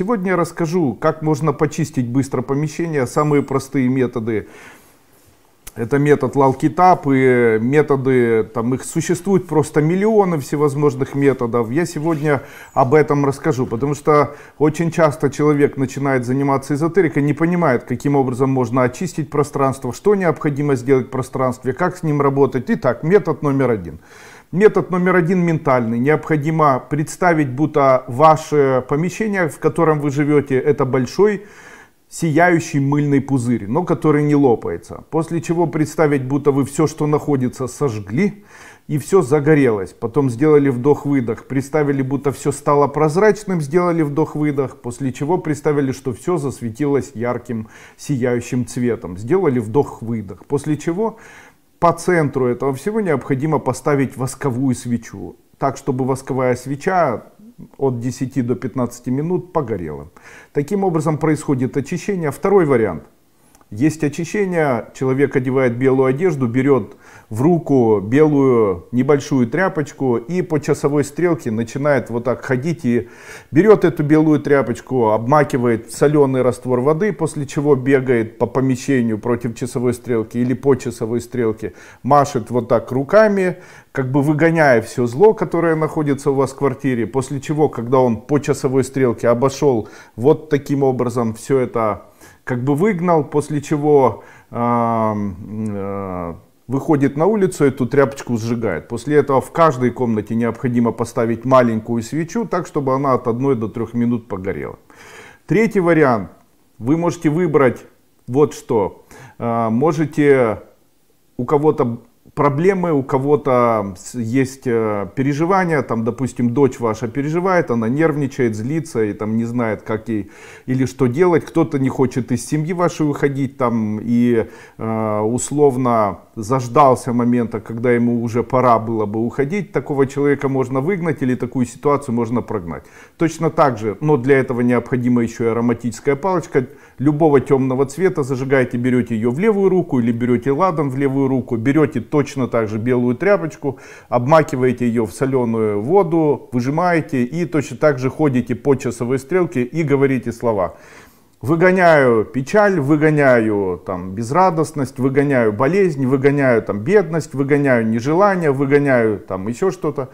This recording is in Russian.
Сегодня я расскажу, как можно почистить быстро помещение, самые простые методы. Это метод лалкитап и методы, там их существует просто миллионы всевозможных методов. Я сегодня об этом расскажу, потому что очень часто человек начинает заниматься эзотерикой, не понимает, каким образом можно очистить пространство, что необходимо сделать в пространстве, как с ним работать. Итак, метод номер один – Метод номер один ментальный. Необходимо представить, будто ваше помещение, в котором вы живете, это большой сияющий мыльный пузырь, но который не лопается. После чего представить, будто вы все, что находится, сожгли, и все загорелось. Потом сделали вдох-выдох, представили, будто все стало прозрачным, сделали вдох-выдох, после чего представили, что все засветилось ярким сияющим цветом. Сделали вдох-выдох, после чего по центру этого всего необходимо поставить восковую свечу, так чтобы восковая свеча от 10 до 15 минут погорела. Таким образом происходит очищение. Второй вариант – есть очищение, человек одевает белую одежду, берет в руку белую небольшую тряпочку и по часовой стрелке начинает вот так ходить и берет эту белую тряпочку, обмакивает соленый раствор воды, после чего бегает по помещению против часовой стрелки или по часовой стрелке, машет вот так руками, как бы выгоняя все зло, которое находится у вас в квартире, после чего, когда он по часовой стрелке обошел вот таким образом все это как бы выгнал, после чего э, выходит на улицу, эту тряпочку сжигает. После этого в каждой комнате необходимо поставить маленькую свечу, так, чтобы она от 1 до 3 минут погорела. Третий вариант. Вы можете выбрать вот что. А, можете у кого-то проблемы, у кого-то есть э, переживания, там, допустим, дочь ваша переживает, она нервничает, злится и там не знает, как ей или что делать, кто-то не хочет из семьи вашей выходить, там, и э, условно заждался момента, когда ему уже пора было бы уходить, такого человека можно выгнать или такую ситуацию можно прогнать. Точно так же, но для этого необходима еще и ароматическая палочка, любого темного цвета зажигаете, берете ее в левую руку или берете ладом в левую руку, берете точно так же белую тряпочку, обмакиваете ее в соленую воду, выжимаете и точно так же ходите по часовой стрелке и говорите слова выгоняю печаль, выгоняю там безрадостность, выгоняю болезнь, выгоняю там бедность, выгоняю нежелание, выгоняю там еще что-то.